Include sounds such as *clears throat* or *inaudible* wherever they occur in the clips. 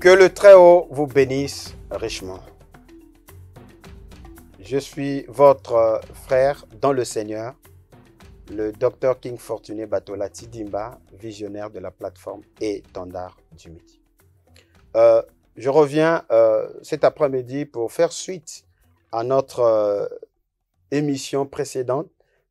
Que le Très-Haut vous bénisse richement. Je suis votre frère dans le Seigneur, le docteur King Fortuné Batola Tidimba, visionnaire de la plateforme Étendard du Midi. Euh, je reviens euh, cet après-midi pour faire suite à notre euh, émission précédente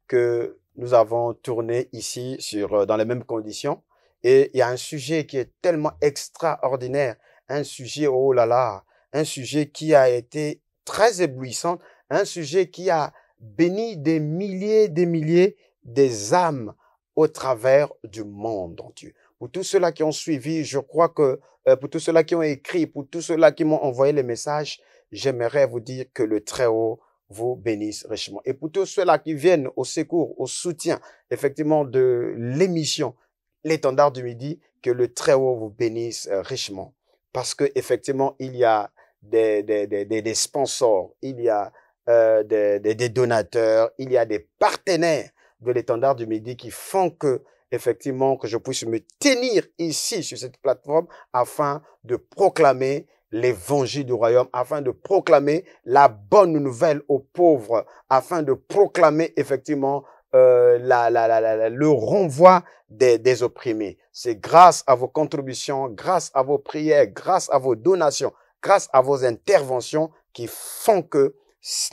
que nous avons tournée ici sur, dans les mêmes conditions. Et il y a un sujet qui est tellement extraordinaire un sujet, oh là là, un sujet qui a été très éblouissant, un sujet qui a béni des milliers et des milliers des âmes au travers du monde entier. Pour tous ceux-là qui ont suivi, je crois que, euh, pour tous ceux-là qui ont écrit, pour tous ceux-là qui m'ont envoyé les messages, j'aimerais vous dire que le Très-Haut vous bénisse richement. Et pour tous ceux-là qui viennent au secours, au soutien, effectivement, de l'émission, l'étendard du midi, que le Très-Haut vous bénisse euh, richement. Parce qu'effectivement, il y a des, des, sponsors, il y a euh, des, des, donateurs, il y a des partenaires de l'étendard du Midi qui font que effectivement que je puisse me tenir ici sur cette plateforme afin de proclamer l'évangile du royaume, afin de proclamer la bonne nouvelle aux pauvres, afin de proclamer effectivement euh, la, le renvoi des, des opprimés. C'est grâce à vos contributions, grâce à vos prières, grâce à vos donations, grâce à vos interventions qui font que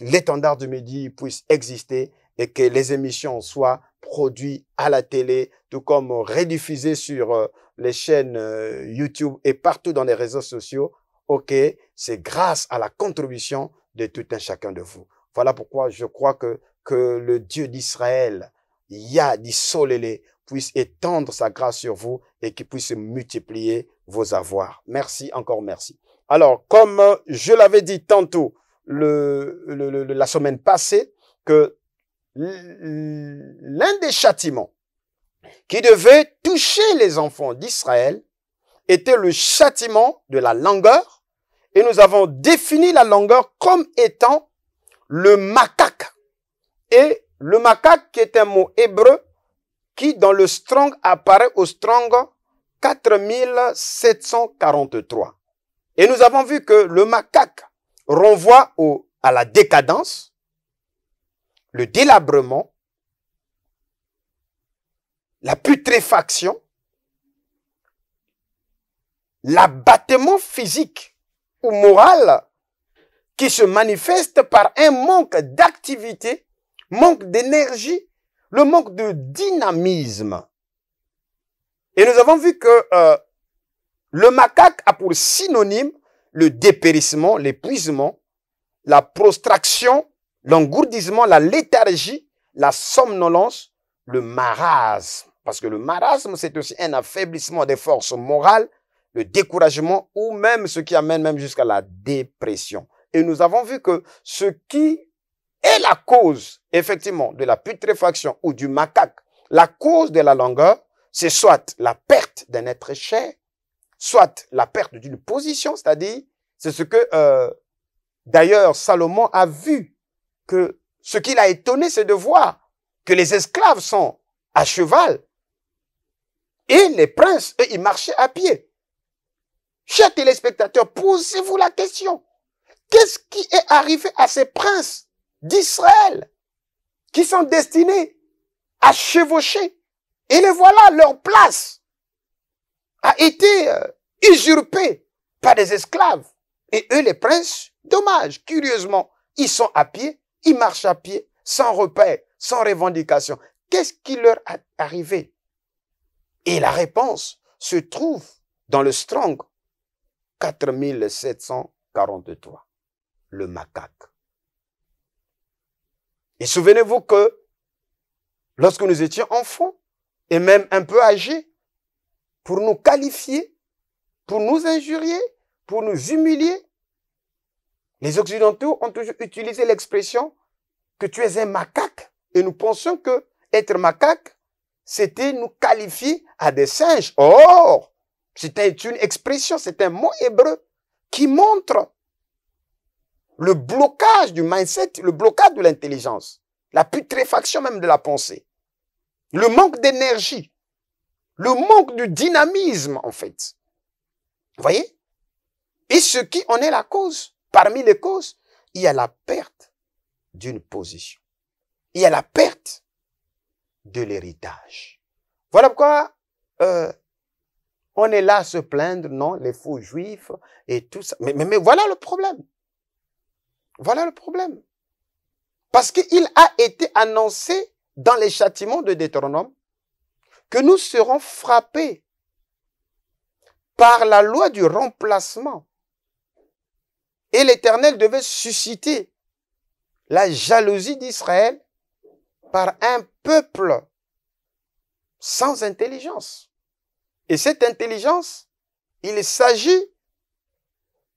l'étendard du midi puisse exister et que les émissions soient produites à la télé, tout comme rediffusées sur euh, les chaînes euh, YouTube et partout dans les réseaux sociaux. OK, c'est grâce à la contribution de tout un chacun de vous. Voilà pourquoi je crois que que le Dieu d'Israël, Yah Solele, puisse étendre sa grâce sur vous et qu'il puisse multiplier vos avoirs. Merci, encore merci. Alors, comme je l'avais dit tantôt la semaine passée, que l'un des châtiments qui devait toucher les enfants d'Israël était le châtiment de la langueur, et nous avons défini la langueur comme étant le macaque et le macaque, qui est un mot hébreu, qui dans le strong apparaît au strong 4743. Et nous avons vu que le macaque renvoie au, à la décadence, le délabrement, la putréfaction, l'abattement physique ou moral qui se manifeste par un manque d'activité manque d'énergie, le manque de dynamisme. Et nous avons vu que euh, le macaque a pour synonyme le dépérissement, l'épuisement, la prostration, l'engourdissement, la léthargie, la somnolence, le marasme. Parce que le marasme, c'est aussi un affaiblissement des forces morales, le découragement ou même ce qui amène même jusqu'à la dépression. Et nous avons vu que ce qui et la cause, effectivement, de la putréfaction ou du macaque, la cause de la langueur, c'est soit la perte d'un être cher, soit la perte d'une position, c'est-à-dire, c'est ce que, euh, d'ailleurs, Salomon a vu, que ce qu'il a étonné, c'est de voir que les esclaves sont à cheval et les princes, eux, ils marchaient à pied. Chers téléspectateurs, posez-vous la question. Qu'est-ce qui est arrivé à ces princes d'Israël qui sont destinés à chevaucher. Et les voilà, leur place a été euh, usurpée par des esclaves. Et eux, les princes, dommage, curieusement, ils sont à pied, ils marchent à pied, sans repère, sans revendication. Qu'est-ce qui leur est arrivé Et la réponse se trouve dans le Strong 4743, le macaque. Et souvenez-vous que lorsque nous étions enfants, et même un peu âgés, pour nous qualifier, pour nous injurier, pour nous humilier, les Occidentaux ont toujours utilisé l'expression que tu es un macaque. Et nous pensions que être macaque, c'était nous qualifier à des singes. Or, oh, c'était une expression, c'est un mot hébreu qui montre le blocage du mindset, le blocage de l'intelligence, la putréfaction même de la pensée, le manque d'énergie, le manque de dynamisme en fait. Vous voyez Et ce qui en est la cause, parmi les causes, il y a la perte d'une position. Il y a la perte de l'héritage. Voilà pourquoi euh, on est là à se plaindre, non, les faux juifs et tout ça. mais, mais voilà le problème. Voilà le problème. Parce qu'il a été annoncé dans les châtiments de Deutéronome que nous serons frappés par la loi du remplacement. Et l'Éternel devait susciter la jalousie d'Israël par un peuple sans intelligence. Et cette intelligence, il s'agit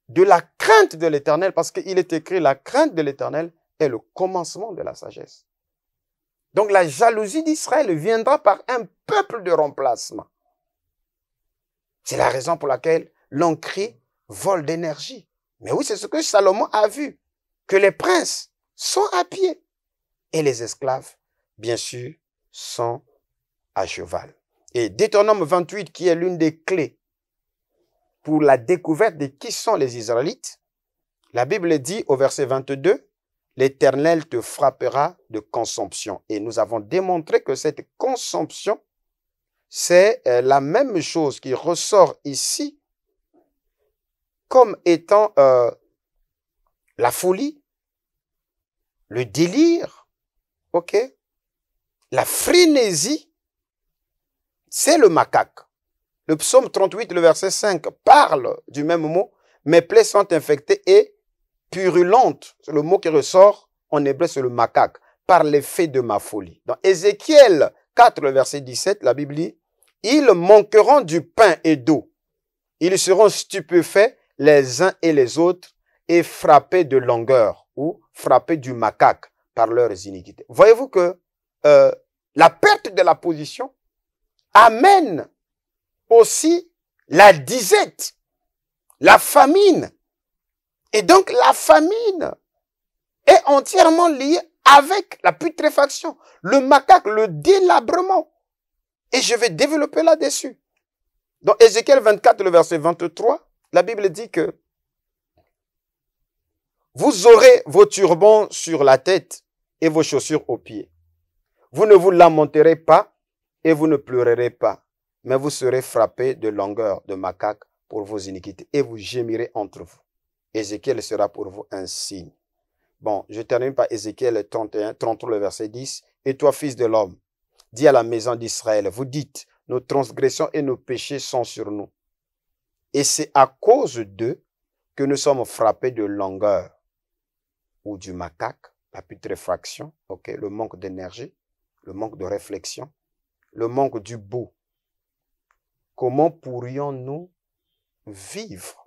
de la crainte de l'Éternel, parce qu'il est écrit, la crainte de l'Éternel est le commencement de la sagesse. Donc la jalousie d'Israël viendra par un peuple de remplacement. C'est la raison pour laquelle l'on crie vol d'énergie. Mais oui, c'est ce que Salomon a vu, que les princes sont à pied et les esclaves, bien sûr, sont à cheval. Et Deutéronome 28, qui est l'une des clés pour la découverte de qui sont les Israélites, la Bible dit au verset 22, L'Éternel te frappera de consomption. Et nous avons démontré que cette consomption, c'est euh, la même chose qui ressort ici comme étant euh, la folie, le délire, ok, la frénésie, c'est le macaque. Le psaume 38, le verset 5 parle du même mot. Mes plaies sont infectées et purulentes. C'est le mot qui ressort en hébreu, c'est le macaque. Par l'effet de ma folie. Dans Ézéchiel 4, le verset 17, la Bible dit, ils manqueront du pain et d'eau. Ils seront stupéfaits les uns et les autres et frappés de longueur ou frappés du macaque par leurs iniquités. Voyez-vous que euh, la perte de la position amène aussi la disette, la famine. Et donc la famine est entièrement liée avec la putréfaction, le macaque, le délabrement. Et je vais développer là-dessus. Dans Ézéchiel 24, le verset 23, la Bible dit que vous aurez vos turbans sur la tête et vos chaussures aux pieds. Vous ne vous lamenterez pas et vous ne pleurerez pas mais vous serez frappés de longueur de macaque pour vos iniquités et vous gémirez entre vous. Ézéchiel sera pour vous un signe. Bon, je termine par Ézéchiel 31, 33, le verset 10. Et toi, fils de l'homme, dis à la maison d'Israël, vous dites, nos transgressions et nos péchés sont sur nous. Et c'est à cause d'eux que nous sommes frappés de longueur ou du macaque, la putréfaction, ok, le manque d'énergie, le manque de réflexion, le manque du beau, comment pourrions-nous vivre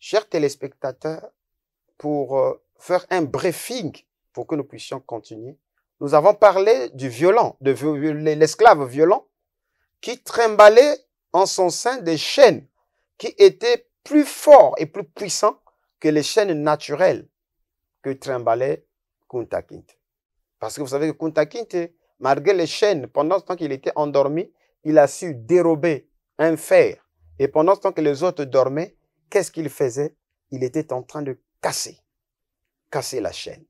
Chers téléspectateurs, pour euh, faire un briefing pour que nous puissions continuer, nous avons parlé du violent, de l'esclave violent, qui trimballait en son sein des chaînes qui étaient plus forts et plus puissantes que les chaînes naturelles que trimballait Kunta Parce que vous savez que Kunta Kinte malgré les chaînes, pendant ce temps qu'il était endormi, il a su dérober un fer. Et pendant ce temps que les autres dormaient, qu'est-ce qu'il faisait Il était en train de casser, casser la chaîne.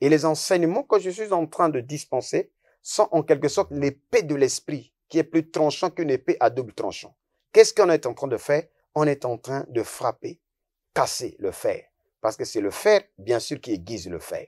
Et les enseignements que je suis en train de dispenser sont en quelque sorte l'épée de l'esprit, qui est plus tranchant qu'une épée à double tranchant. Qu'est-ce qu'on est en train de faire On est en train de frapper, casser le fer. Parce que c'est le fer, bien sûr, qui aiguise le fer.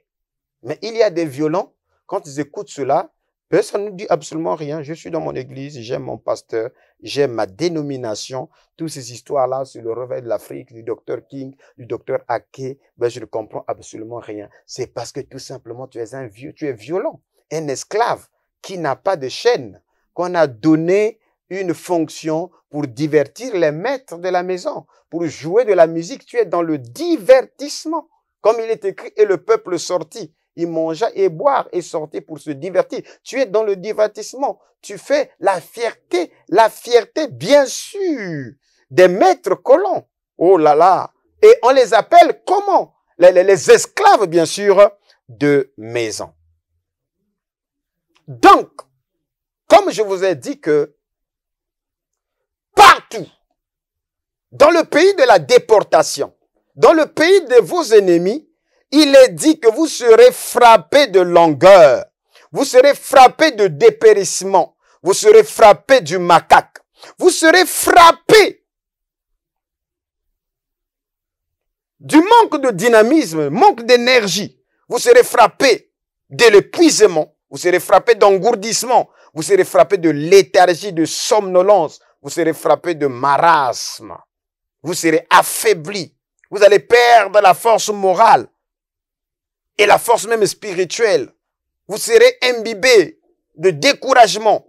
Mais il y a des violents, quand ils écoutent cela, euh, ça ne nous dit absolument rien. Je suis dans mon église, j'aime mon pasteur, j'aime ma dénomination. Toutes ces histoires-là sur le réveil de l'Afrique, du docteur King, du docteur Ake, ben, je ne comprends absolument rien. C'est parce que tout simplement, tu es un vieux, tu es violent, un esclave qui n'a pas de chaîne, qu'on a donné une fonction pour divertir les maîtres de la maison, pour jouer de la musique. Tu es dans le divertissement, comme il est écrit, et le peuple sortit il mangea et boire et sortait pour se divertir. Tu es dans le divertissement. Tu fais la fierté, la fierté bien sûr des maîtres colons. Oh là là. Et on les appelle comment les, les esclaves bien sûr de maison. Donc, comme je vous ai dit que partout, dans le pays de la déportation, dans le pays de vos ennemis, il est dit que vous serez frappé de langueur, vous serez frappé de dépérissement, vous serez frappé du macaque, vous serez frappé du manque de dynamisme, manque d'énergie. Vous serez frappé de l'épuisement, vous serez frappé d'engourdissement, vous serez frappé de léthargie, de somnolence, vous serez frappé de marasme, vous serez affaibli. vous allez perdre la force morale, et la force même spirituelle. Vous serez imbibé de découragement.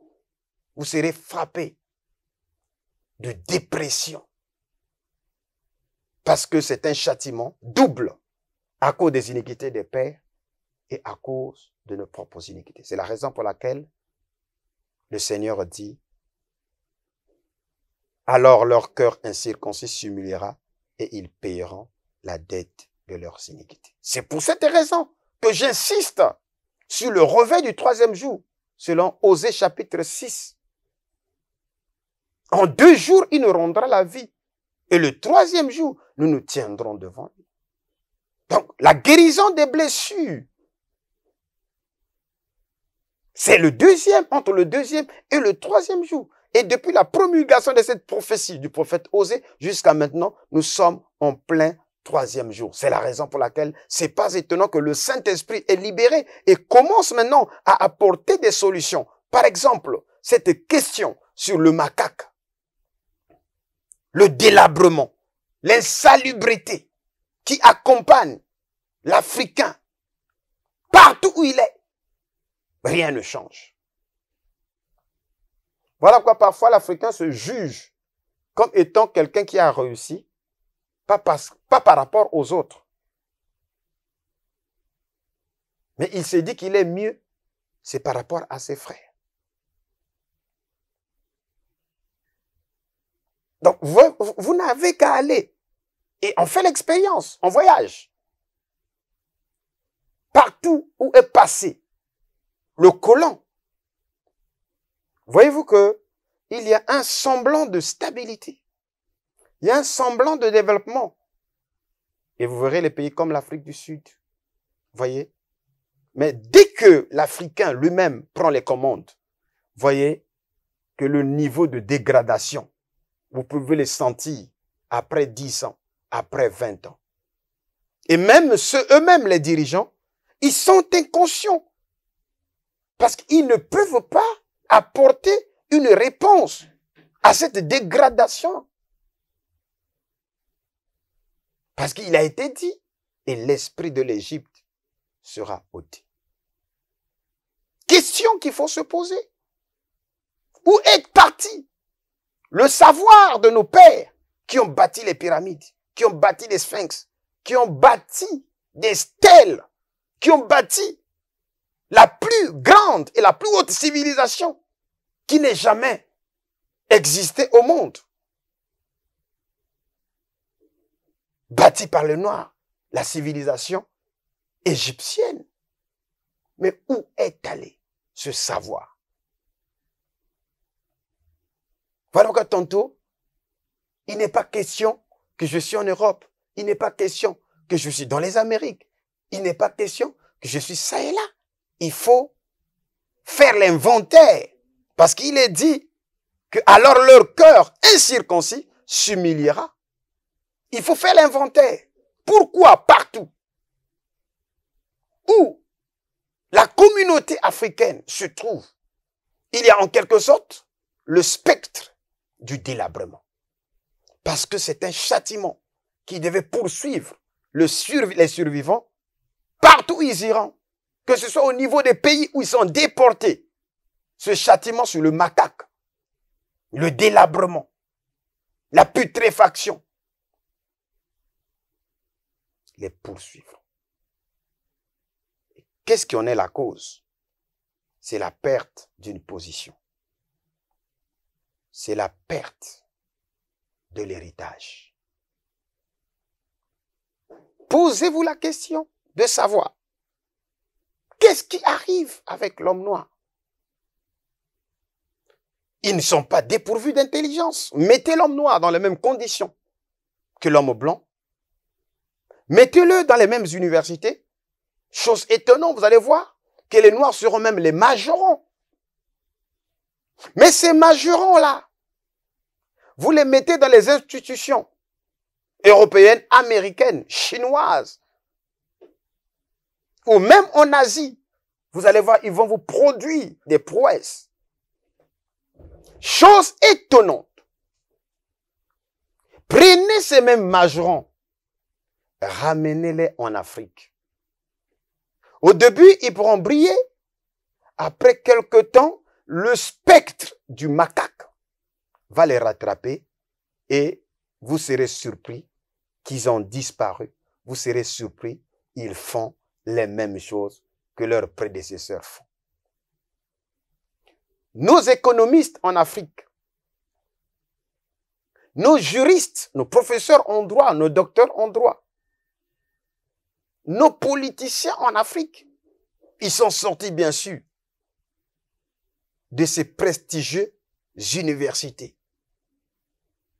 Vous serez frappé de dépression. Parce que c'est un châtiment double à cause des iniquités des pères et à cause de nos propres iniquités. C'est la raison pour laquelle le Seigneur dit, alors leur cœur incirconcis s'humiliera et ils payeront la dette de leurs iniquités. C'est pour cette raison que j'insiste sur le revêt du troisième jour, selon Osée chapitre 6. En deux jours, il nous rendra la vie. Et le troisième jour, nous nous tiendrons devant lui. Donc, la guérison des blessures, c'est le deuxième, entre le deuxième et le troisième jour. Et depuis la promulgation de cette prophétie du prophète Osée jusqu'à maintenant, nous sommes en plein troisième jour. C'est la raison pour laquelle c'est pas étonnant que le Saint-Esprit est libéré et commence maintenant à apporter des solutions. Par exemple, cette question sur le macaque, le délabrement, l'insalubrité qui accompagne l'Africain partout où il est. Rien ne change. Voilà pourquoi parfois l'Africain se juge comme étant quelqu'un qui a réussi, pas, pas par rapport aux autres. Mais il se dit qu'il est mieux, c'est par rapport à ses frères. Donc, vous, n'avez qu'à aller. Et on fait l'expérience, on voyage. Partout où est passé le colon, voyez-vous que il y a un semblant de stabilité. Il y a un semblant de développement. Et vous verrez les pays comme l'Afrique du Sud. Voyez Mais dès que l'Africain lui-même prend les commandes, voyez que le niveau de dégradation, vous pouvez le sentir après 10 ans, après 20 ans. Et même ceux eux-mêmes, les dirigeants, ils sont inconscients. Parce qu'ils ne peuvent pas apporter une réponse à cette dégradation parce qu'il a été dit, et l'esprit de l'Égypte sera ôté. Question qu'il faut se poser. Où est parti le savoir de nos pères qui ont bâti les pyramides, qui ont bâti les sphinx, qui ont bâti des stèles, qui ont bâti la plus grande et la plus haute civilisation qui n'ait jamais existé au monde. bâti par le noir, la civilisation égyptienne. Mais où est allé ce savoir Voilà pourquoi tantôt, il n'est pas question que je suis en Europe, il n'est pas question que je suis dans les Amériques, il n'est pas question que je suis ça et là. Il faut faire l'inventaire parce qu'il est dit que alors leur cœur incirconcis s'humiliera il faut faire l'inventaire. Pourquoi partout où la communauté africaine se trouve, il y a en quelque sorte le spectre du délabrement. Parce que c'est un châtiment qui devait poursuivre les survivants partout où ils iront, que ce soit au niveau des pays où ils sont déportés. Ce châtiment sur le macaque, le délabrement, la putréfaction, les poursuivre. Qu'est-ce qui en est la cause C'est la perte d'une position. C'est la perte de l'héritage. Posez-vous la question de savoir qu'est-ce qui arrive avec l'homme noir. Ils ne sont pas dépourvus d'intelligence. Mettez l'homme noir dans les mêmes conditions que l'homme blanc Mettez-le dans les mêmes universités. Chose étonnante, vous allez voir que les Noirs seront même les majorants. Mais ces majorants là vous les mettez dans les institutions européennes, américaines, chinoises, ou même en Asie. Vous allez voir, ils vont vous produire des prouesses. Chose étonnante. Prenez ces mêmes majorants ramenez-les en Afrique. Au début, ils pourront briller. Après quelque temps, le spectre du macaque va les rattraper et vous serez surpris qu'ils ont disparu. Vous serez surpris, ils font les mêmes choses que leurs prédécesseurs font. Nos économistes en Afrique, nos juristes, nos professeurs en droit, nos docteurs en droit, nos politiciens en Afrique, ils sont sortis, bien sûr, de ces prestigieuses universités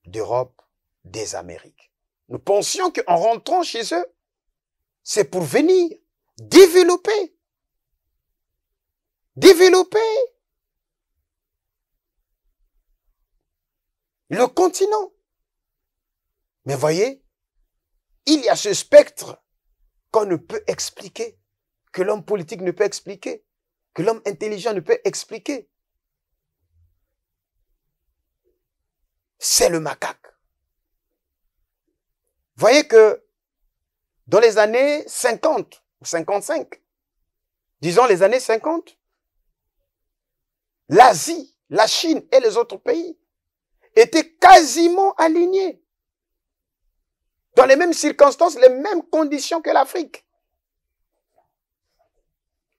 d'Europe, des Amériques. Nous pensions qu'en rentrant chez eux, c'est pour venir développer, développer le continent. Mais voyez, il y a ce spectre qu'on ne peut expliquer, que l'homme politique ne peut expliquer, que l'homme intelligent ne peut expliquer. C'est le macaque. Voyez que dans les années 50 ou 55, disons les années 50, l'Asie, la Chine et les autres pays étaient quasiment alignés dans les mêmes circonstances, les mêmes conditions que l'Afrique.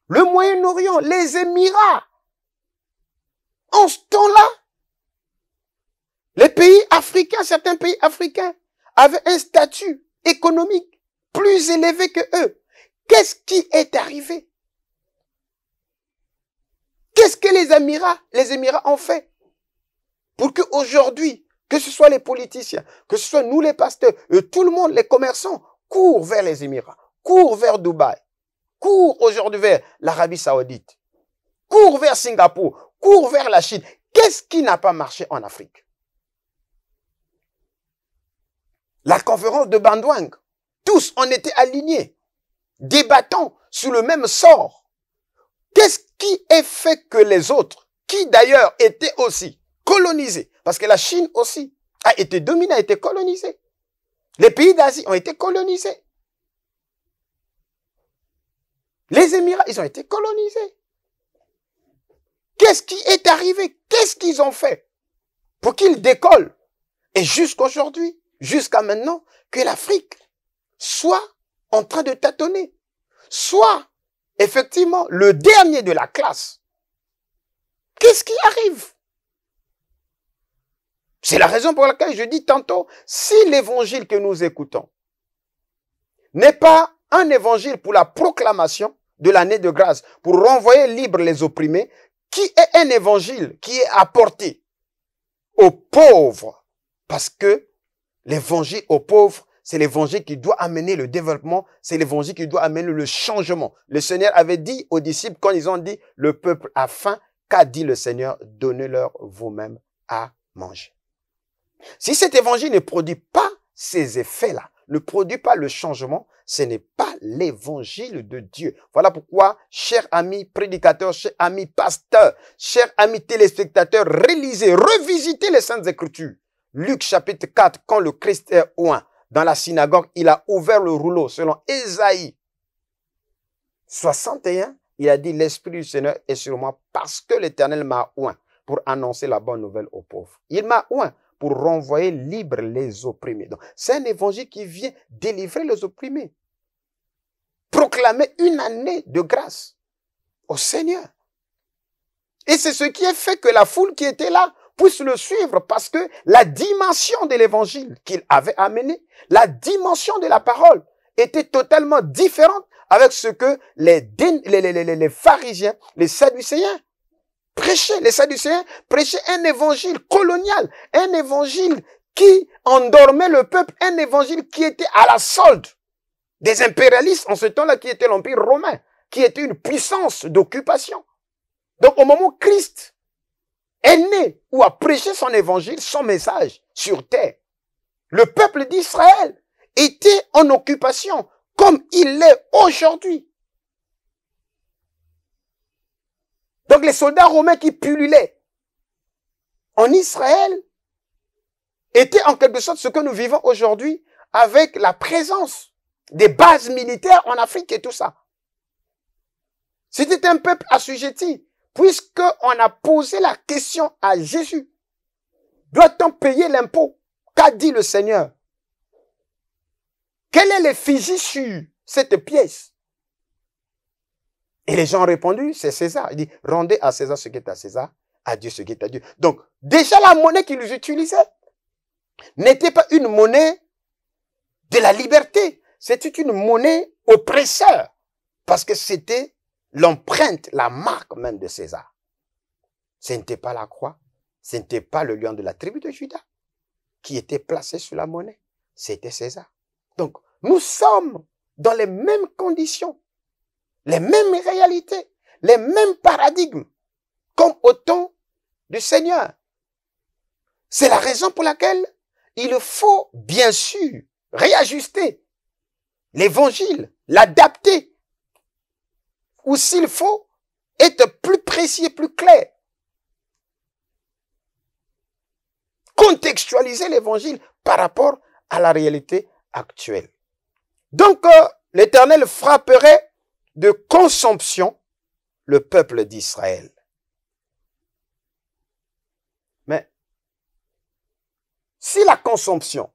Le Moyen-Orient, les Émirats. En ce temps-là, les pays africains, certains pays africains, avaient un statut économique plus élevé que eux. Qu'est-ce qui est arrivé Qu'est-ce que les Émirats, les Émirats ont fait pour qu'aujourd'hui, que ce soit les politiciens, que ce soit nous les pasteurs, euh, tout le monde, les commerçants, courent vers les Émirats, courent vers Dubaï, courent aujourd'hui vers l'Arabie Saoudite, courent vers Singapour, courent vers la Chine. Qu'est-ce qui n'a pas marché en Afrique La conférence de Bandwang, tous en étaient alignés, débattant sous le même sort. Qu'est-ce qui est fait que les autres, qui d'ailleurs étaient aussi colonisés, parce que la Chine aussi a été dominée, a été colonisée. Les pays d'Asie ont été colonisés. Les Émirats, ils ont été colonisés. Qu'est-ce qui est arrivé Qu'est-ce qu'ils ont fait pour qu'ils décollent Et jusqu'aujourd'hui, jusqu'à maintenant, que l'Afrique soit en train de tâtonner, soit effectivement le dernier de la classe. Qu'est-ce qui arrive c'est la raison pour laquelle je dis tantôt, si l'évangile que nous écoutons n'est pas un évangile pour la proclamation de l'année de grâce, pour renvoyer libre les opprimés, qui est un évangile qui est apporté aux pauvres, parce que l'évangile aux pauvres, c'est l'évangile qui doit amener le développement, c'est l'évangile qui doit amener le changement. Le Seigneur avait dit aux disciples quand ils ont dit, le peuple a faim, qu'a dit le Seigneur, donnez-leur vous-même à manger. Si cet évangile ne produit pas ces effets-là, ne produit pas le changement, ce n'est pas l'évangile de Dieu. Voilà pourquoi, chers amis prédicateurs, chers amis pasteurs, chers amis téléspectateurs, réalisez, revisitez les Saintes Écritures. Luc chapitre 4, quand le Christ est ouin dans la synagogue, il a ouvert le rouleau selon Ésaïe 61. Il a dit, l'Esprit du Seigneur est sur moi parce que l'Éternel m'a oint pour annoncer la bonne nouvelle aux pauvres. Il m'a ouin pour renvoyer libre les opprimés. Donc, c'est un évangile qui vient délivrer les opprimés. Proclamer une année de grâce au Seigneur. Et c'est ce qui a fait que la foule qui était là puisse le suivre parce que la dimension de l'évangile qu'il avait amené, la dimension de la parole était totalement différente avec ce que les, les, les, les pharisiens, les sadducéens Prêcher les Sadducéens prêchaient un évangile colonial, un évangile qui endormait le peuple, un évangile qui était à la solde des impérialistes en ce temps-là qui était l'Empire romain, qui était une puissance d'occupation. Donc au moment où Christ est né ou a prêché son évangile, son message sur terre, le peuple d'Israël était en occupation comme il l'est aujourd'hui. Donc les soldats romains qui pullulaient en Israël étaient en quelque sorte ce que nous vivons aujourd'hui avec la présence des bases militaires en Afrique et tout ça. C'était un peuple assujetti, puisque on a posé la question à Jésus. Doit-on payer l'impôt Qu'a dit le Seigneur Quel est l'effigie sur cette pièce et les gens ont répondu, c'est César. Il dit, rendez à César ce qui est à César, à Dieu ce qui est à Dieu. Donc, déjà la monnaie qu'ils utilisaient n'était pas une monnaie de la liberté. C'était une monnaie oppresseur. Parce que c'était l'empreinte, la marque même de César. Ce n'était pas la croix. Ce n'était pas le lion de la tribu de Judas qui était placé sur la monnaie. C'était César. Donc, nous sommes dans les mêmes conditions les mêmes réalités, les mêmes paradigmes, comme au temps du Seigneur. C'est la raison pour laquelle il faut, bien sûr, réajuster l'évangile, l'adapter, ou s'il faut, être plus précis et plus clair. Contextualiser l'évangile par rapport à la réalité actuelle. Donc, euh, l'Éternel frapperait de consomption le peuple d'Israël. Mais si la consomption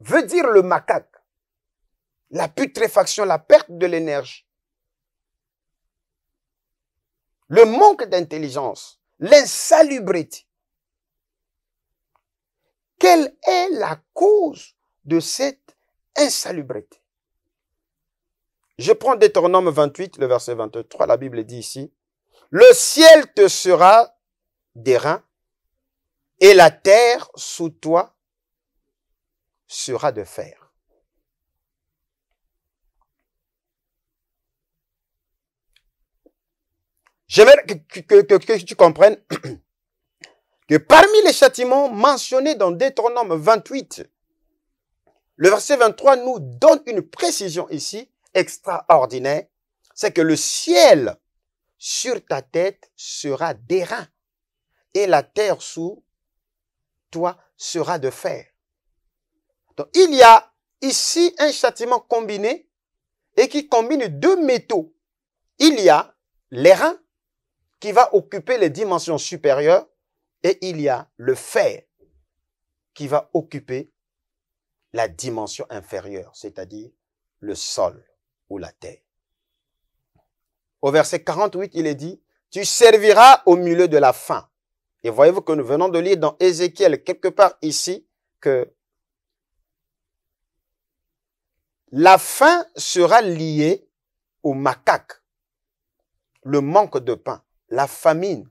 veut dire le macaque, la putréfaction, la perte de l'énergie, le manque d'intelligence, l'insalubrité, quelle est la cause de cette insalubrité je prends Deutéronome 28, le verset 23, la Bible dit ici, le ciel te sera d'airain et la terre sous toi sera de fer. J'aimerais que, que, tu comprennes *clears throat* que parmi les châtiments mentionnés dans Deutéronome 28, le verset 23 nous donne une précision ici extraordinaire, c'est que le ciel sur ta tête sera d'airain et la terre sous toi sera de fer. Donc il y a ici un châtiment combiné et qui combine deux métaux. Il y a l'airain qui va occuper les dimensions supérieures et il y a le fer qui va occuper la dimension inférieure, c'est-à-dire le sol ou la terre. Au verset 48, il est dit, tu serviras au milieu de la faim. Et voyez-vous que nous venons de lire dans Ézéchiel, quelque part ici, que la faim sera liée au macaque, le manque de pain, la famine.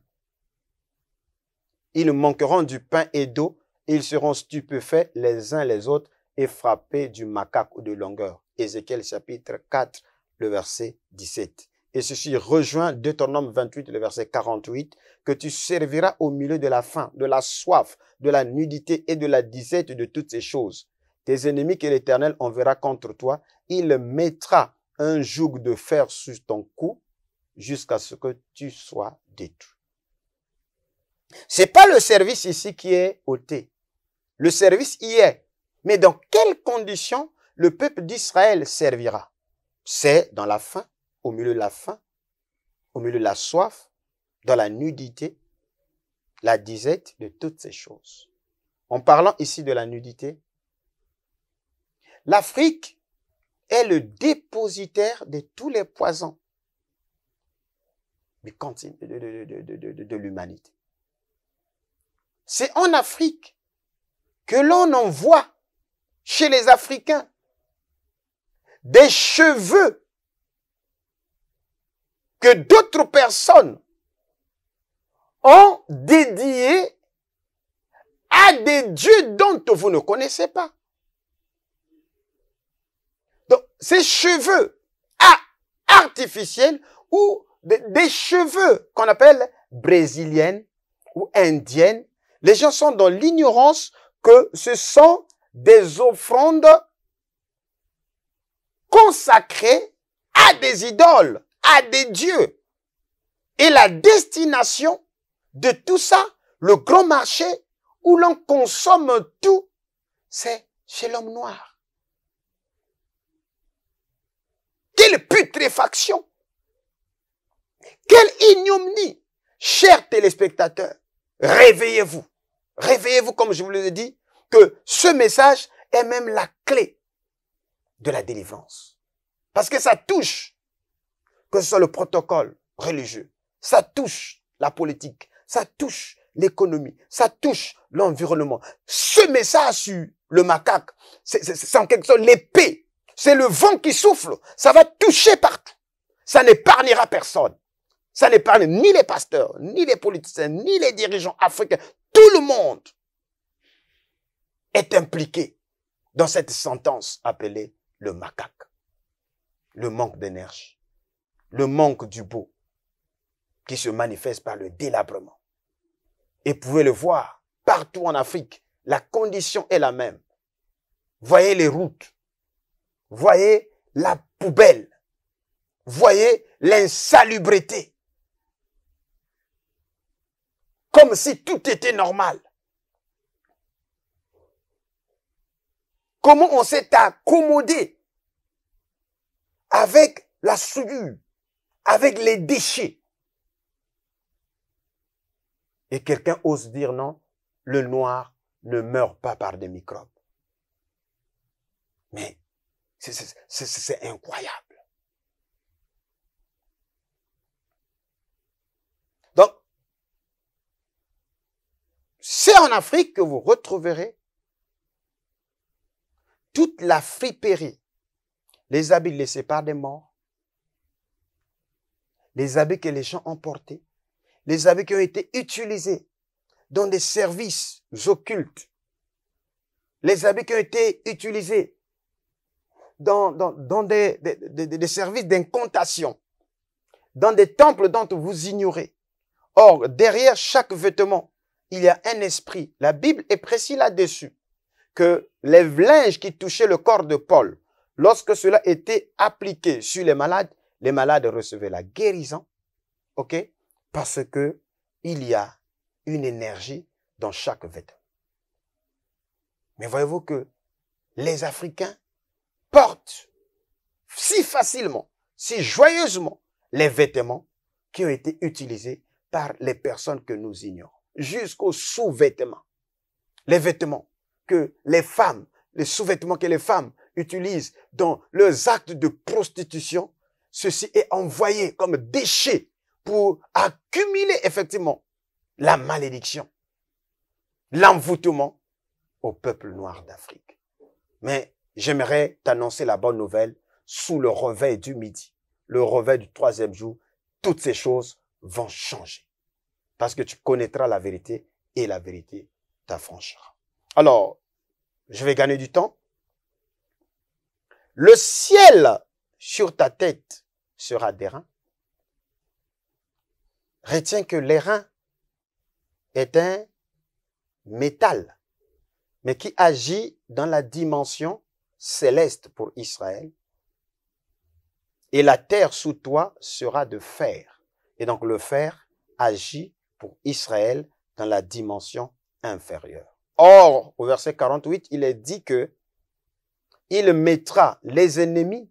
Ils manqueront du pain et d'eau, ils seront stupéfaits les uns les autres et frappés du macaque ou de longueur. Ézéchiel chapitre 4, le verset 17. Et ceci rejoint Deutéronome 28, le verset 48, que tu serviras au milieu de la faim, de la soif, de la nudité et de la disette de toutes ces choses. Tes ennemis que l'Éternel enverra contre toi, il mettra un joug de fer sur ton cou jusqu'à ce que tu sois détruit. C'est pas le service ici qui est ôté. Le service y est. Mais dans quelles conditions le peuple d'Israël servira. C'est dans la faim, au milieu de la faim, au milieu de la soif, dans la nudité, la disette de toutes ces choses. En parlant ici de la nudité, l'Afrique est le dépositaire de tous les poisons de, de, de l'humanité. C'est en Afrique que l'on envoie chez les Africains des cheveux que d'autres personnes ont dédiés à des dieux dont vous ne connaissez pas. Donc, ces cheveux artificiels ou des, des cheveux qu'on appelle brésiliennes ou indiennes, les gens sont dans l'ignorance que ce sont des offrandes consacré à des idoles, à des dieux. Et la destination de tout ça, le grand marché où l'on consomme tout, c'est chez l'homme noir. Quelle putréfaction Quelle ignominie Chers téléspectateurs, réveillez-vous. Réveillez-vous, comme je vous l'ai dit, que ce message est même la clé de la délivrance. Parce que ça touche, que ce soit le protocole religieux, ça touche la politique, ça touche l'économie, ça touche l'environnement. Ce message sur le macaque, c'est en quelque sorte l'épée, c'est le vent qui souffle, ça va toucher partout. Ça n'épargnera personne. Ça n'épargne ni les pasteurs, ni les politiciens, ni les dirigeants africains. Tout le monde est impliqué dans cette sentence appelée le macaque, le manque d'énergie, le manque du beau, qui se manifeste par le délabrement. Et pouvez le voir partout en Afrique, la condition est la même. Voyez les routes, voyez la poubelle, voyez l'insalubrité. Comme si tout était normal. Comment on s'est accommodé avec la soudure, avec les déchets. Et quelqu'un ose dire non, le noir ne meurt pas par des microbes. Mais c'est incroyable. Donc, c'est en Afrique que vous retrouverez toute la friperie, les habits laissés par des morts, les habits que les gens ont portés, les habits qui ont été utilisés dans des services occultes, les habits qui ont été utilisés dans, dans, des, des, services d'incantation, dans des temples dont vous ignorez. Or, derrière chaque vêtement, il y a un esprit. La Bible est précise là-dessus que les linges qui touchaient le corps de Paul, lorsque cela était appliqué sur les malades, les malades recevaient la guérison, ok Parce que il y a une énergie dans chaque vêtement. Mais voyez-vous que les Africains portent si facilement, si joyeusement les vêtements qui ont été utilisés par les personnes que nous ignorons, jusqu'aux sous-vêtements. Les vêtements, que les femmes, les sous-vêtements que les femmes utilisent dans leurs actes de prostitution, ceci est envoyé comme déchet pour accumuler effectivement la malédiction, l'envoûtement au peuple noir d'Afrique. Mais j'aimerais t'annoncer la bonne nouvelle sous le réveil du midi, le réveil du troisième jour, toutes ces choses vont changer. Parce que tu connaîtras la vérité et la vérité t'affranchira. Alors, je vais gagner du temps. Le ciel sur ta tête sera d'airain. Retiens que l'airain est un métal, mais qui agit dans la dimension céleste pour Israël. Et la terre sous toi sera de fer. Et donc le fer agit pour Israël dans la dimension inférieure. Or, au verset 48, il est dit que il mettra les ennemis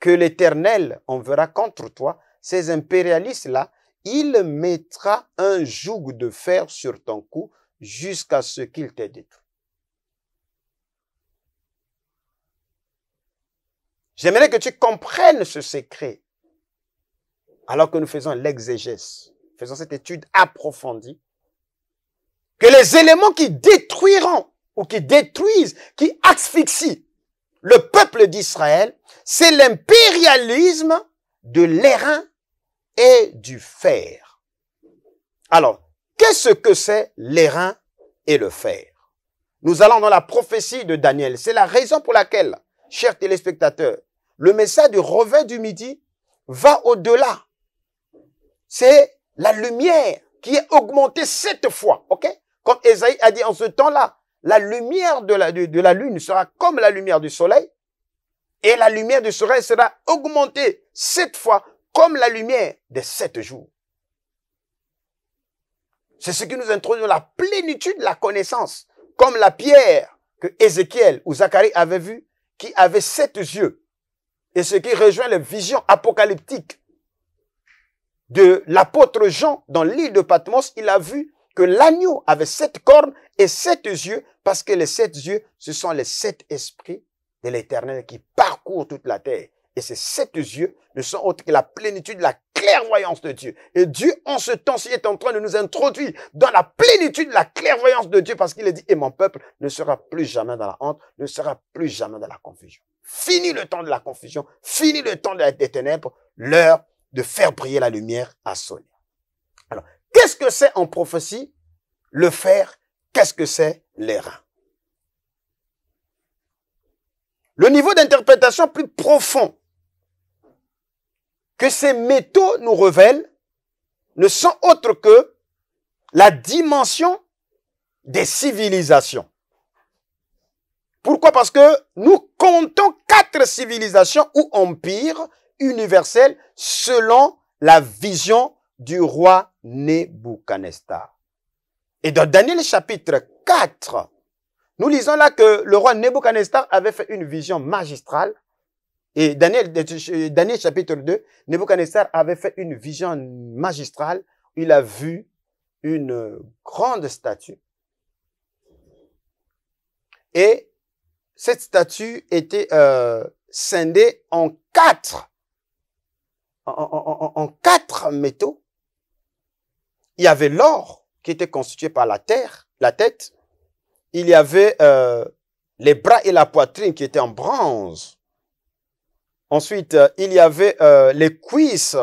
que l'Éternel enverra contre toi, ces impérialistes-là, il mettra un joug de fer sur ton cou jusqu'à ce qu'il t'ait détruit. J'aimerais que tu comprennes ce secret alors que nous faisons l'exégèse, faisons cette étude approfondie que les éléments qui détruiront ou qui détruisent, qui asphyxient le peuple d'Israël, c'est l'impérialisme de l'airain et du fer. Alors, qu'est-ce que c'est l'airain et le fer Nous allons dans la prophétie de Daniel. C'est la raison pour laquelle, chers téléspectateurs, le message du revêt du midi va au-delà. C'est la lumière qui est augmentée sept fois, ok comme Esaïe a dit en ce temps-là, la lumière de la, la lune sera comme la lumière du soleil et la lumière du soleil sera augmentée sept fois comme la lumière des sept jours. C'est ce qui nous introduit dans la plénitude de la connaissance, comme la pierre que Ézéchiel ou Zacharie avait vue, qui avait sept yeux, et ce qui rejoint les visions apocalyptiques de l'apôtre Jean dans l'île de Patmos, il a vu que l'agneau avait sept cornes et sept yeux, parce que les sept yeux, ce sont les sept esprits de l'Éternel qui parcourent toute la terre. Et ces sept yeux ne sont autres que la plénitude, la clairvoyance de Dieu. Et Dieu, en ce temps-ci, est en train de nous introduire dans la plénitude, la clairvoyance de Dieu, parce qu'il a dit, et mon peuple ne sera plus jamais dans la honte, ne sera plus jamais dans la confusion. Fini le temps de la confusion, fini le temps des ténèbres, l'heure de faire briller la lumière a sonné. Alors, que c'est en prophétie Le fer, qu'est-ce que c'est les reins Le niveau d'interprétation plus profond que ces métaux nous révèlent ne sont autres que la dimension des civilisations. Pourquoi Parce que nous comptons quatre civilisations ou empires universels selon la vision du roi Nebuchadnezzar. Et dans Daniel chapitre 4, nous lisons là que le roi Nebuchadnezzar avait fait une vision magistrale. Et Daniel, chapitre 2, Nebuchadnezzar avait fait une vision magistrale. Il a vu une grande statue. Et cette statue était euh, scindée en quatre, en quatre métaux il y avait l'or qui était constitué par la terre, la tête. Il y avait euh, les bras et la poitrine qui étaient en bronze. Ensuite, euh, il y avait euh, les cuisses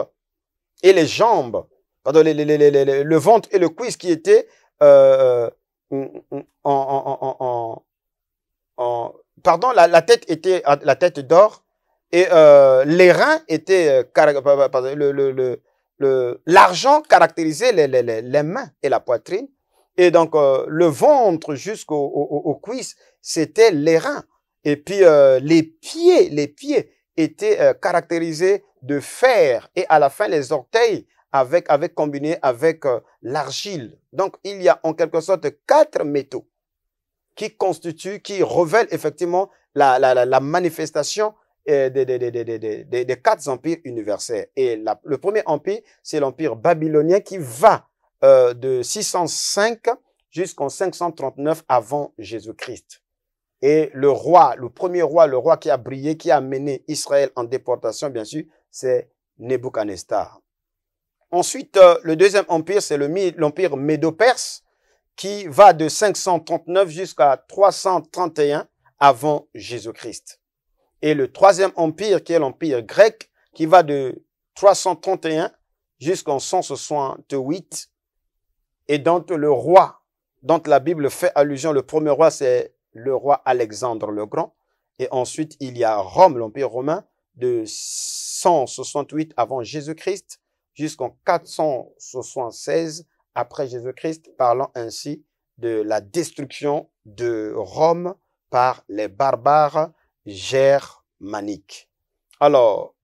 et les jambes, pardon, le ventre et le cuisse qui étaient en, pardon, la, tête était la tête d'or et les reins étaient le l'argent caractérisait les, mains et la poitrine. Et donc, euh, le ventre jusqu'aux cuisses, c'était les reins. Et puis, euh, les pieds, les pieds étaient euh, caractérisés de fer. Et à la fin, les orteils avec, avec combiné avec l'argile. Donc, il y a en quelque sorte quatre métaux qui constituent, qui révèlent effectivement la manifestation euh, des, quatre empires universels. Et le premier empire, c'est l'empire babylonien qui va euh, de 605 jusqu'en 539 avant Jésus-Christ. Et le roi, le premier roi, le roi qui a brillé, qui a mené Israël en déportation, bien sûr, c'est Nebuchadnezzar. Ensuite, euh, le deuxième empire, c'est l'empire le, médo-perse qui va de 539 jusqu'à 331 avant Jésus-Christ et le troisième empire qui est l'empire grec qui va de 331 jusqu'en 168 et dont le roi dont la Bible fait allusion, le premier roi c'est le roi Alexandre le Grand et ensuite il y a Rome, l'empire romain de 168 avant Jésus-Christ jusqu'en 476 après Jésus-Christ, parlant ainsi de la destruction de Rome par les barbares germanique. Alors,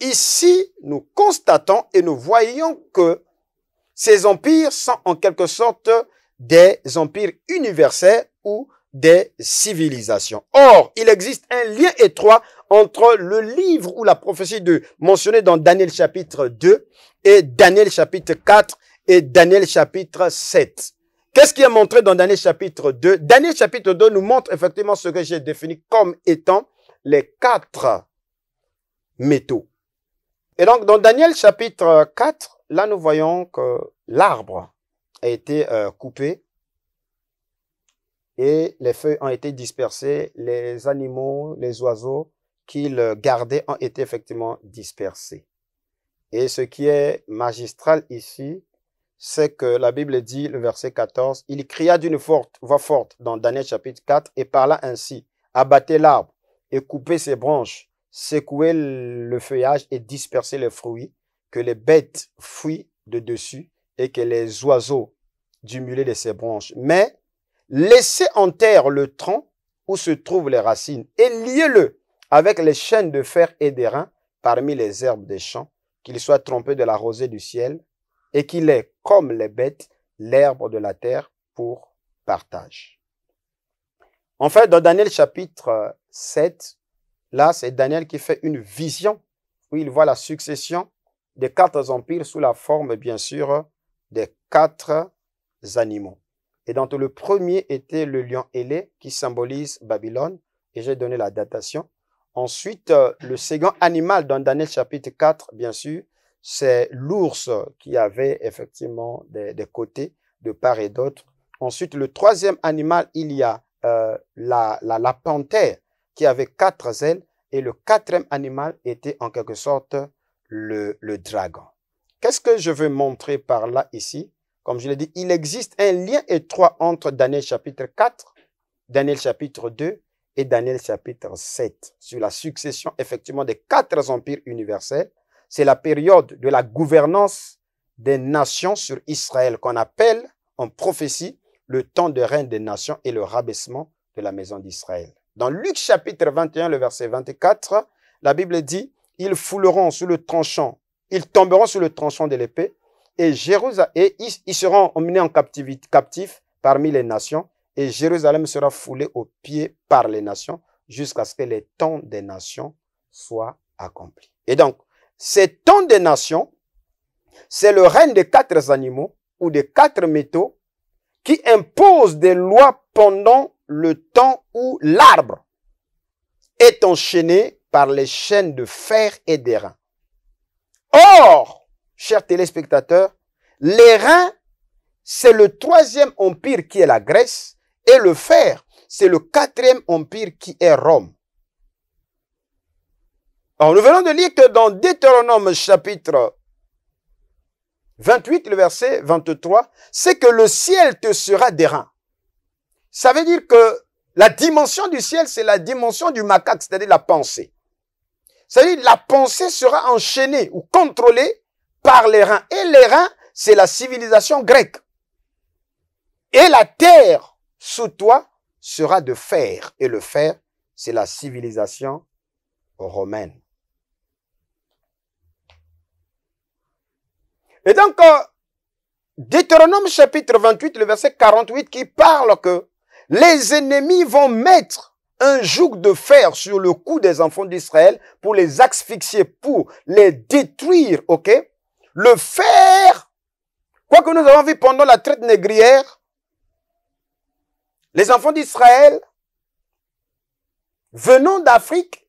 ici, nous constatons et nous voyons que ces empires sont en quelque sorte des empires universels ou des civilisations. Or, il existe un lien étroit entre le livre ou la prophétie de mentionné dans Daniel chapitre 2 et Daniel chapitre 4 et Daniel chapitre 7. Qu'est-ce qui est montré dans Daniel chapitre 2 Daniel chapitre 2 nous montre effectivement ce que j'ai défini comme étant les quatre métaux. Et donc dans Daniel chapitre 4, là nous voyons que l'arbre a été euh, coupé et les feuilles ont été dispersées, les animaux, les oiseaux qu'il gardait ont été effectivement dispersés. Et ce qui est magistral ici, c'est que la Bible dit, le verset 14, il cria d'une forte, voix forte dans Daniel chapitre 4 et parla ainsi, abattez l'arbre et coupez ses branches, secouez le feuillage et dispersez les fruits, que les bêtes fuient de dessus et que les oiseaux du de ses branches. Mais laissez en terre le tronc où se trouvent les racines et liez-le avec les chaînes de fer et d'airain parmi les herbes des champs, qu'il soit trompé de la rosée du ciel et qu'il est, comme les bêtes, l'herbe de la terre pour partage. En fait, dans Daniel chapitre 7, euh, là, c'est Daniel qui fait une vision où il voit la succession des quatre empires sous la forme, bien sûr, des quatre animaux. Et dont le premier était le lion ailé qui symbolise Babylone, et j'ai donné la datation. Ensuite, euh, le second animal dans Daniel chapitre 4, bien sûr, c'est l'ours qui avait effectivement des, côtés de part et d'autre. Ensuite, le troisième animal, il y a euh, la, la, panthère qui avait quatre ailes. Et le quatrième animal était en quelque sorte le, le dragon. Qu'est-ce que je veux montrer par là ici Comme je l'ai dit, il existe un lien étroit entre Daniel chapitre 4, Daniel chapitre 2 et Daniel chapitre 7 sur la succession effectivement des quatre empires universels c'est la période de la gouvernance des nations sur Israël qu'on appelle en prophétie le temps de règne des nations et le rabaissement de la maison d'Israël. Dans Luc chapitre 21, le verset 24, la Bible dit, ils fouleront sous le tranchant, ils tomberont sous le tranchant de l'épée et, ils, seront emmenés en captivité, parmi les nations et Jérusalem sera foulée aux pieds par les nations jusqu'à ce que les temps des nations soient accomplis. Et donc, c'est tant des nations, c'est le règne des quatre animaux ou des quatre métaux qui imposent des lois pendant le temps où l'arbre est enchaîné par les chaînes de fer et d'airain. Or, chers téléspectateurs, l'airain, c'est le troisième empire qui est la Grèce et le fer, c'est le quatrième empire qui est Rome. Alors, nous venons de lire que dans Deutéronome chapitre 28, le verset 23, c'est que le ciel te sera des reins. Ça veut dire que la dimension du ciel, c'est la dimension du macaque, c'est-à-dire la pensée. Ça veut dire la pensée sera enchaînée ou contrôlée par les reins. Et les reins, c'est la civilisation grecque. Et la terre sous toi sera de fer. Et le fer, c'est la civilisation romaine. Et donc, euh, Deutéronome chapitre 28, le verset 48, qui parle que les ennemis vont mettre un joug de fer sur le cou des enfants d'Israël pour les asphyxier, pour les détruire, ok Le fer, quoi que nous avons vu pendant la traite négrière, les enfants d'Israël, venant d'Afrique,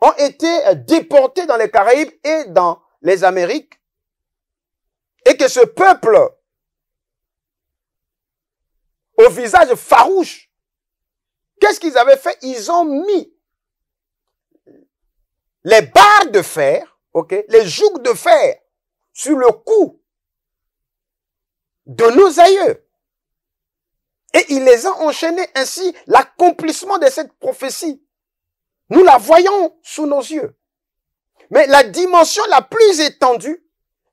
ont été déportés dans les Caraïbes et dans les Amériques et que ce peuple au visage farouche, qu'est-ce qu'ils avaient fait Ils ont mis les barres de fer, ok, les jougs de fer sur le cou de nos aïeux. Et ils les ont enchaînés ainsi l'accomplissement de cette prophétie. Nous la voyons sous nos yeux. Mais la dimension la plus étendue,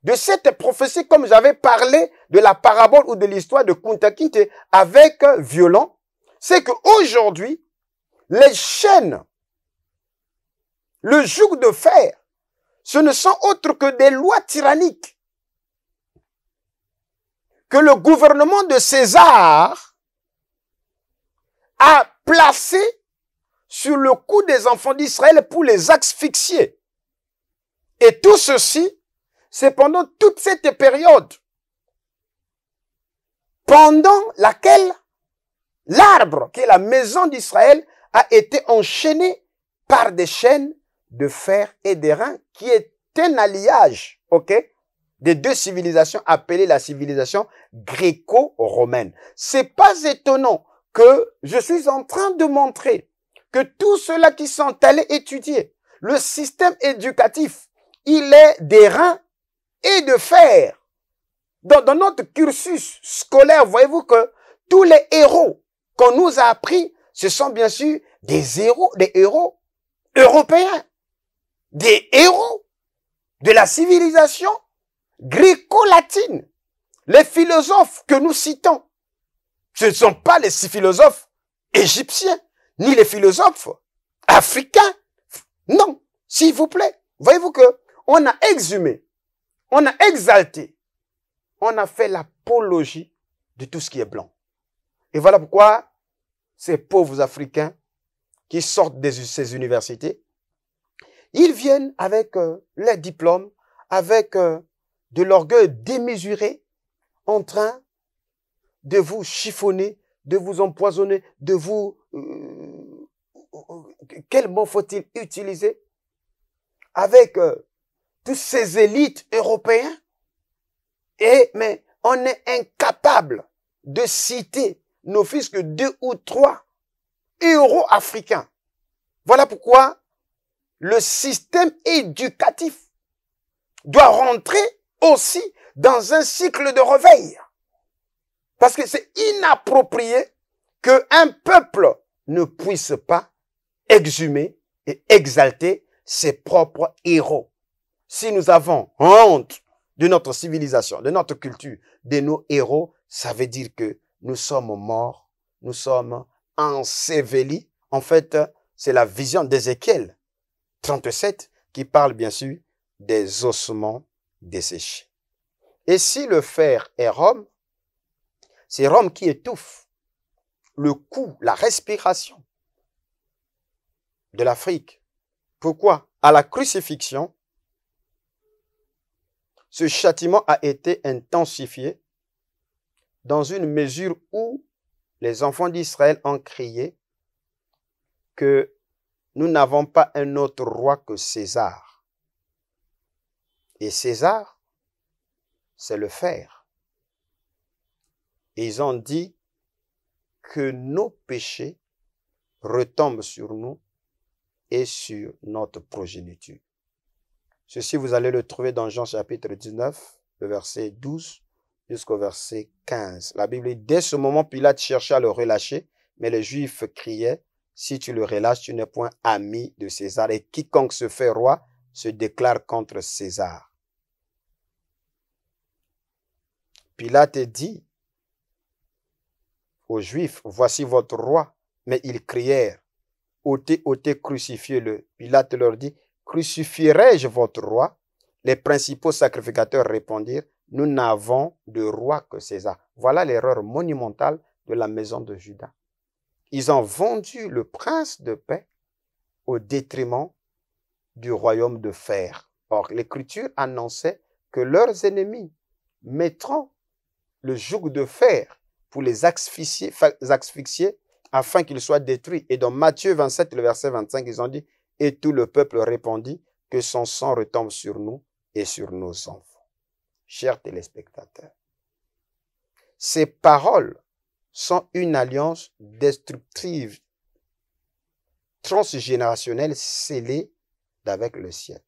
de cette prophétie comme j'avais parlé de la parabole ou de l'histoire de Kinte avec euh, violent, c'est qu'aujourd'hui, les chaînes, le joug de fer, ce ne sont autres que des lois tyranniques que le gouvernement de César a placé sur le cou des enfants d'Israël pour les asphyxier. Et tout ceci c'est pendant toute cette période pendant laquelle l'arbre, qui est la maison d'Israël, a été enchaîné par des chaînes de fer et reins, qui est un alliage, ok, des deux civilisations appelées la civilisation gréco-romaine. C'est pas étonnant que je suis en train de montrer que tous ceux-là qui sont allés étudier le système éducatif, il est des reins et de faire. Dans, notre cursus scolaire, voyez-vous que tous les héros qu'on nous a appris, ce sont bien sûr des héros, des héros européens, des héros de la civilisation gréco-latine. Les philosophes que nous citons, ce ne sont pas les philosophes égyptiens, ni les philosophes africains. Non, s'il vous plaît. Voyez-vous que on a exhumé on a exalté. On a fait l'apologie de tout ce qui est blanc. Et voilà pourquoi ces pauvres Africains qui sortent de ces universités, ils viennent avec euh, leurs diplômes, avec euh, de l'orgueil démesuré, en train de vous chiffonner, de vous empoisonner, de vous... Euh, quel mot faut-il utiliser Avec tous ces élites européennes. Et, mais on est incapable de citer nos fils que deux ou trois héros africains Voilà pourquoi le système éducatif doit rentrer aussi dans un cycle de réveil. Parce que c'est inapproprié qu'un peuple ne puisse pas exhumer et exalter ses propres héros si nous avons honte de notre civilisation, de notre culture, de nos héros, ça veut dire que nous sommes morts, nous sommes ensevelis. En fait, c'est la vision d'Ézéchiel 37 qui parle bien sûr des ossements desséchés. Et si le fer est Rome, c'est Rome qui étouffe le cou, la respiration de l'Afrique. Pourquoi À la crucifixion, ce châtiment a été intensifié dans une mesure où les enfants d'Israël ont crié que nous n'avons pas un autre roi que César. Et César, c'est le fer. ils ont dit que nos péchés retombent sur nous et sur notre progéniture. Ceci, vous allez le trouver dans Jean chapitre 19, le verset 12 jusqu'au verset 15. La Bible dit, dès ce moment, Pilate chercha à le relâcher, mais les Juifs criaient, si tu le relâches, tu n'es point ami de César, et quiconque se fait roi se déclare contre César. Pilate dit aux Juifs, voici votre roi, mais ils crièrent, ôtez, ôtez, crucifiez-le. Pilate leur dit, Crucifierai-je votre roi Les principaux sacrificateurs répondirent, Nous n'avons de roi que César. Voilà l'erreur monumentale de la maison de Judas. Ils ont vendu le prince de paix au détriment du royaume de fer. Or, l'Écriture annonçait que leurs ennemis mettront le joug de fer pour les asphyxier, asphyxier afin qu'ils soient détruits. Et dans Matthieu 27, le verset 25, ils ont dit, et tout le peuple répondit, que son sang retombe sur nous et sur nos enfants. Chers téléspectateurs, ces paroles sont une alliance destructive, transgénérationnelle, scellée d'avec le ciel.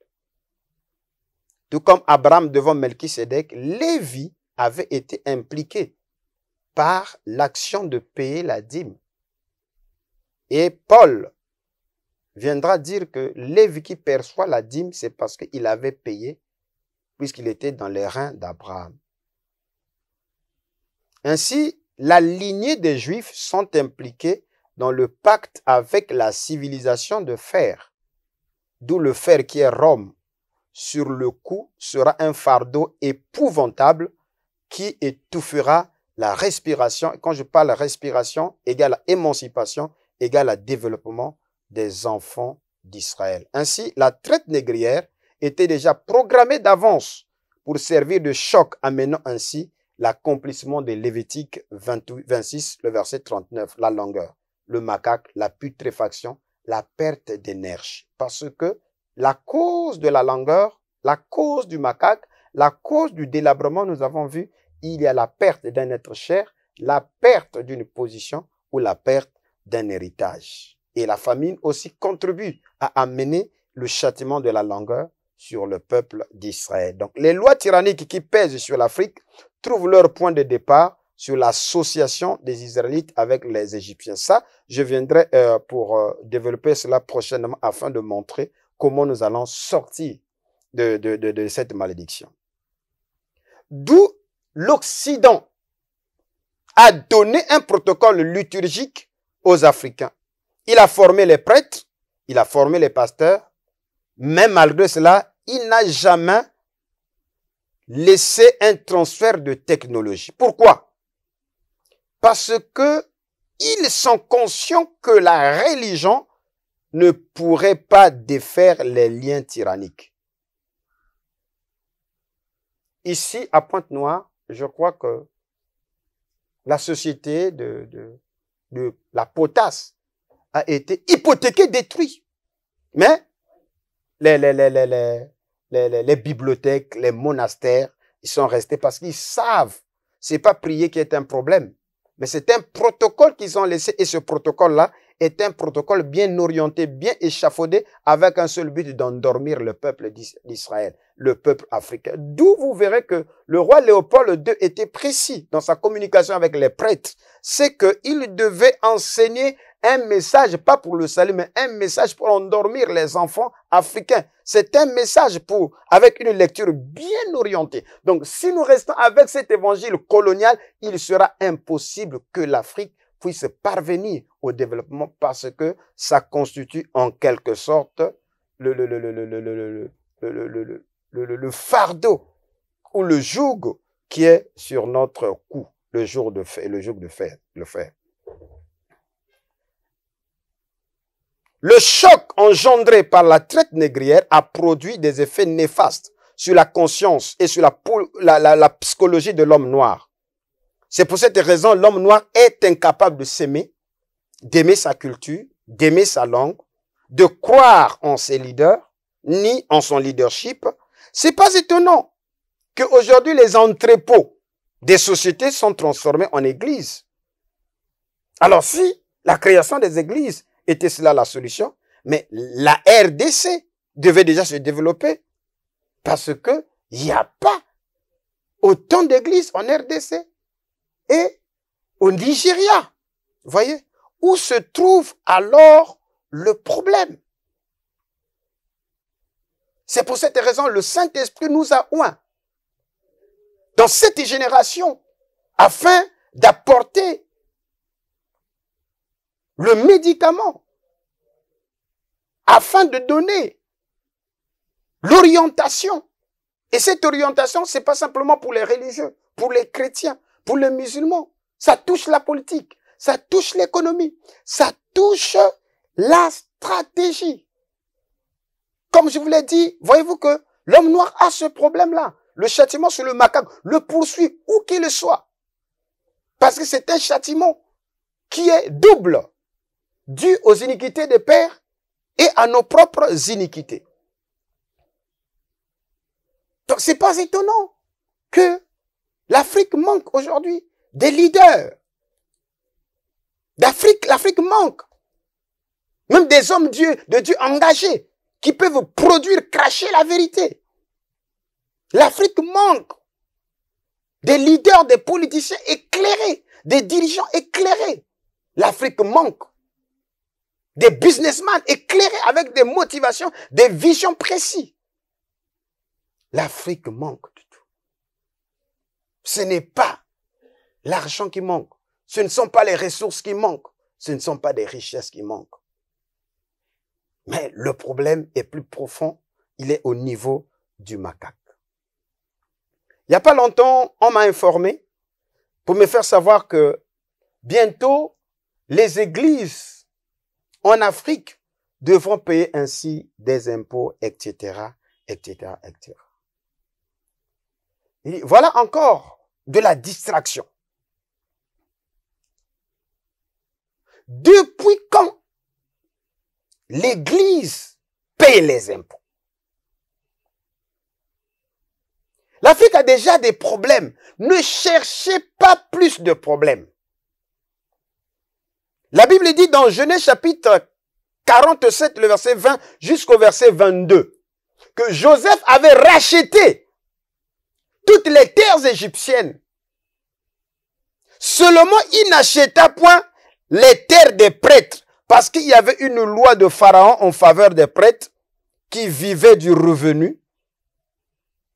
Tout comme Abraham devant Melchisedec, Lévi avait été impliqué par l'action de payer la dîme. Et Paul viendra dire que Lévi qui perçoit la dîme, c'est parce qu'il avait payé, puisqu'il était dans les reins d'Abraham. Ainsi, la lignée des Juifs sont impliqués dans le pacte avec la civilisation de fer, d'où le fer qui est Rome sur le coup, sera un fardeau épouvantable qui étouffera la respiration. Quand je parle respiration, égale à émancipation, égale à développement des enfants d'Israël. Ainsi, la traite négrière était déjà programmée d'avance pour servir de choc, amenant ainsi l'accomplissement de Lévitique 26, le verset 39, la longueur, le macaque, la putréfaction, la perte d'énergie. Parce que la cause de la langueur, la cause du macaque, la cause du délabrement, nous avons vu, il y a la perte d'un être cher, la perte d'une position ou la perte d'un héritage. Et la famine aussi contribue à amener le châtiment de la langueur sur le peuple d'Israël. Donc les lois tyranniques qui pèsent sur l'Afrique trouvent leur point de départ sur l'association des Israélites avec les Égyptiens. Ça, je viendrai euh, pour euh, développer cela prochainement afin de montrer comment nous allons sortir de cette malédiction. D'où l'Occident a donné un protocole liturgique aux Africains il a formé les prêtres, il a formé les pasteurs, mais malgré cela, il n'a jamais laissé un transfert de technologie. Pourquoi Parce que ils sont conscients que la religion ne pourrait pas défaire les liens tyranniques. Ici, à Pointe-Noire, je crois que la société de, de, de la potasse a été hypothéqué, détruit. Mais les, bibliothèques, les monastères, ils sont restés parce qu'ils savent. C'est pas prier qui est un problème, mais c'est un protocole qu'ils ont laissé et ce protocole-là est un protocole bien orienté, bien échafaudé avec un seul but d'endormir le peuple d'Israël, le peuple africain. D'où vous verrez que le roi Léopold II était précis dans sa communication avec les prêtres. C'est qu'il devait enseigner un message, pas pour le salut, mais un message pour endormir les enfants africains. C'est un message pour, avec une lecture bien orientée. Donc, si nous restons avec cet évangile colonial, il sera impossible que l'Afrique puisse parvenir au développement parce que ça constitue en quelque sorte le, le, fardeau ou le joug qui est sur notre cou le jour de fer, le joug de fer, le fer. Le choc engendré par la traite négrière a produit des effets néfastes sur la conscience et sur la, la, psychologie de l'homme noir. C'est pour cette raison l'homme noir est incapable de s'aimer, d'aimer sa culture, d'aimer sa langue, de croire en ses leaders, ni en son leadership. C'est pas étonnant qu'aujourd'hui les entrepôts des sociétés sont transformés en églises. Alors si la création des églises était cela la solution, mais la RDC devait déjà se développer parce que il n'y a pas autant d'églises en RDC et au Nigeria. Voyez, où se trouve alors le problème? C'est pour cette raison le Saint-Esprit nous a oint dans cette génération afin d'apporter le médicament afin de donner l'orientation. Et cette orientation, c'est pas simplement pour les religieux, pour les chrétiens, pour les musulmans. Ça touche la politique, ça touche l'économie, ça touche la stratégie. Comme je vous l'ai dit, voyez-vous que l'homme noir a ce problème-là. Le châtiment sur le macabre, le poursuit où qu'il le soit. Parce que c'est un châtiment qui est double. Dû aux iniquités des pères et à nos propres iniquités. Donc c'est pas étonnant que l'Afrique manque aujourd'hui des leaders. D'Afrique, l'Afrique manque. Même des hommes Dieu, de Dieu engagés qui peuvent produire, cracher la vérité. L'Afrique manque des leaders, des politiciens éclairés, des dirigeants éclairés. L'Afrique manque des businessmen éclairés avec des motivations, des visions précises. L'Afrique manque de tout. Ce n'est pas l'argent qui manque. Ce ne sont pas les ressources qui manquent. Ce ne sont pas des richesses qui manquent. Mais le problème est plus profond. Il est au niveau du macaque. Il n'y a pas longtemps, on m'a informé pour me faire savoir que bientôt, les églises en Afrique devront payer ainsi des impôts, etc., etc., etc. voilà encore de la distraction. Depuis quand l'Église paye les impôts L'Afrique a déjà des problèmes. Ne cherchez pas plus de problèmes. La Bible dit dans Genèse chapitre 47, le verset 20 jusqu'au verset 22, que Joseph avait racheté toutes les terres égyptiennes. Seulement, il n'acheta point les terres des prêtres, parce qu'il y avait une loi de Pharaon en faveur des prêtres qui vivaient du revenu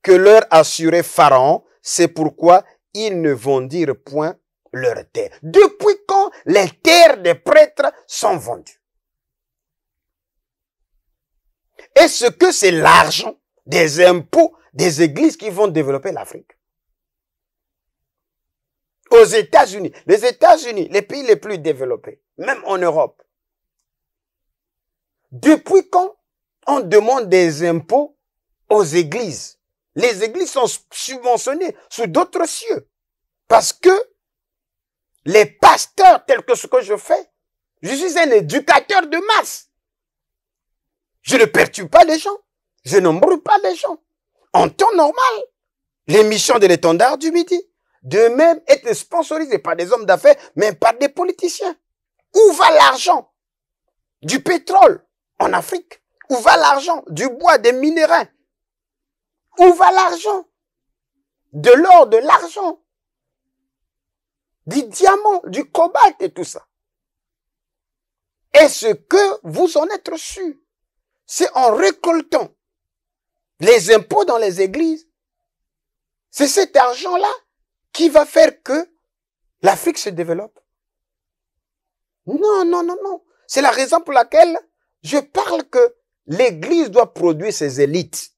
que leur assurait Pharaon. C'est pourquoi ils ne vendirent point leurs terres. Depuis quand les terres des prêtres sont vendues Est-ce que c'est l'argent des impôts des églises qui vont développer l'Afrique Aux États-Unis, les États-Unis, les pays les plus développés, même en Europe. Depuis quand on demande des impôts aux églises Les églises sont subventionnées sous d'autres cieux parce que les pasteurs tels que ce que je fais. Je suis un éducateur de masse. Je ne perturbe pas les gens. Je n'embrouille pas les gens. En temps normal, l'émission de l'étendard du midi, de même est sponsorisée par des hommes d'affaires, mais par des politiciens. Où va l'argent du pétrole en Afrique Où va l'argent du bois, des minéraux Où va l'argent de l'or, de l'argent du diamant, du cobalt et tout ça. Est-ce que vous en êtes sûr C'est en récoltant les impôts dans les églises, c'est cet argent-là qui va faire que l'Afrique se développe. Non, non, non, non. C'est la raison pour laquelle je parle que l'Église doit produire ses élites.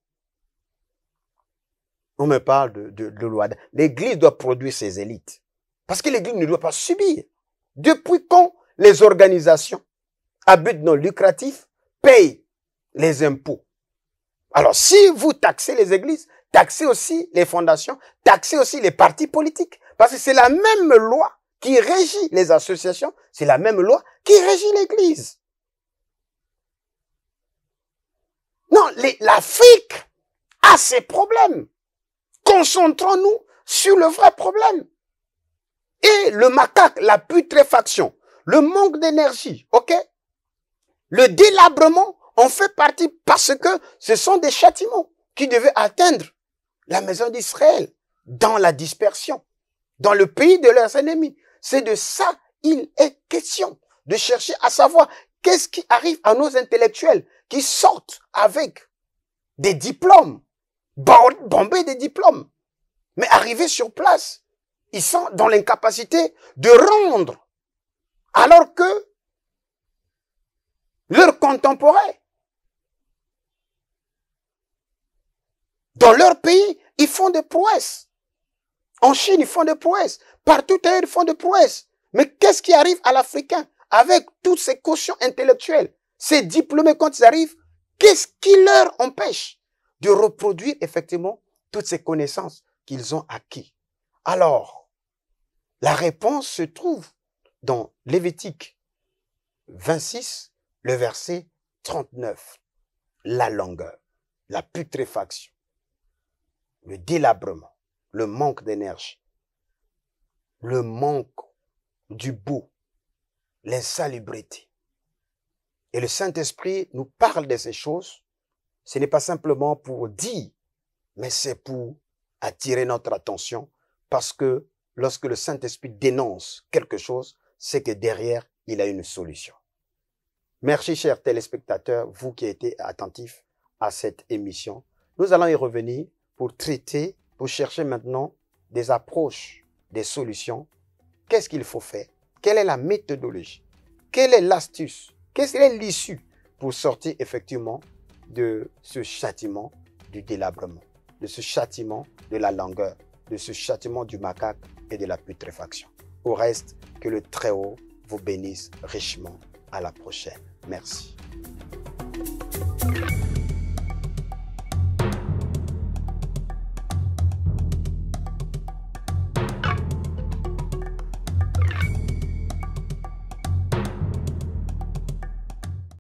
On me parle de, de, L'Église doit produire ses élites. Parce que l'Église ne doit pas subir. Depuis quand les organisations à but non lucratif payent les impôts Alors si vous taxez les églises, taxez aussi les fondations, taxez aussi les partis politiques. Parce que c'est la même loi qui régit les associations, c'est la même loi qui régit l'Église. Non, l'Afrique a ses problèmes. Concentrons-nous sur le vrai problème. Et le macaque, la putréfaction, le manque d'énergie, ok Le délabrement en fait partie parce que ce sont des châtiments qui devaient atteindre la maison d'Israël dans la dispersion, dans le pays de leurs ennemis. C'est de ça il est question, de chercher à savoir qu'est-ce qui arrive à nos intellectuels qui sortent avec des diplômes, bombés des diplômes, mais arrivés sur place, ils sont dans l'incapacité de rendre, alors que leurs contemporains, dans leur pays, ils font des prouesses. En Chine, ils font des prouesses. Partout ailleurs, ils font des prouesses. Mais qu'est-ce qui arrive à l'Africain avec toutes ces cautions intellectuelles, ces diplômés quand ils arrivent, qu'est-ce qui leur empêche de reproduire effectivement toutes ces connaissances qu'ils ont acquises Alors, la réponse se trouve dans Lévitique 26, le verset 39. La langueur, la putréfaction, le délabrement, le manque d'énergie, le manque du beau, l'insalubrité. Et le Saint-Esprit nous parle de ces choses. Ce n'est pas simplement pour dire, mais c'est pour attirer notre attention parce que lorsque le Saint-Esprit dénonce quelque chose, c'est que derrière, il a une solution. Merci, chers téléspectateurs, vous qui êtes attentifs à cette émission. Nous allons y revenir pour traiter, pour chercher maintenant des approches, des solutions. Qu'est-ce qu'il faut faire Quelle est la méthodologie Quelle est l'astuce Qu'est-ce est l'issue pour sortir effectivement de ce châtiment du délabrement, de ce châtiment de la langueur, de ce châtiment du macaque et de la putréfaction. Au reste, que le Très-Haut vous bénisse richement. À la prochaine. Merci.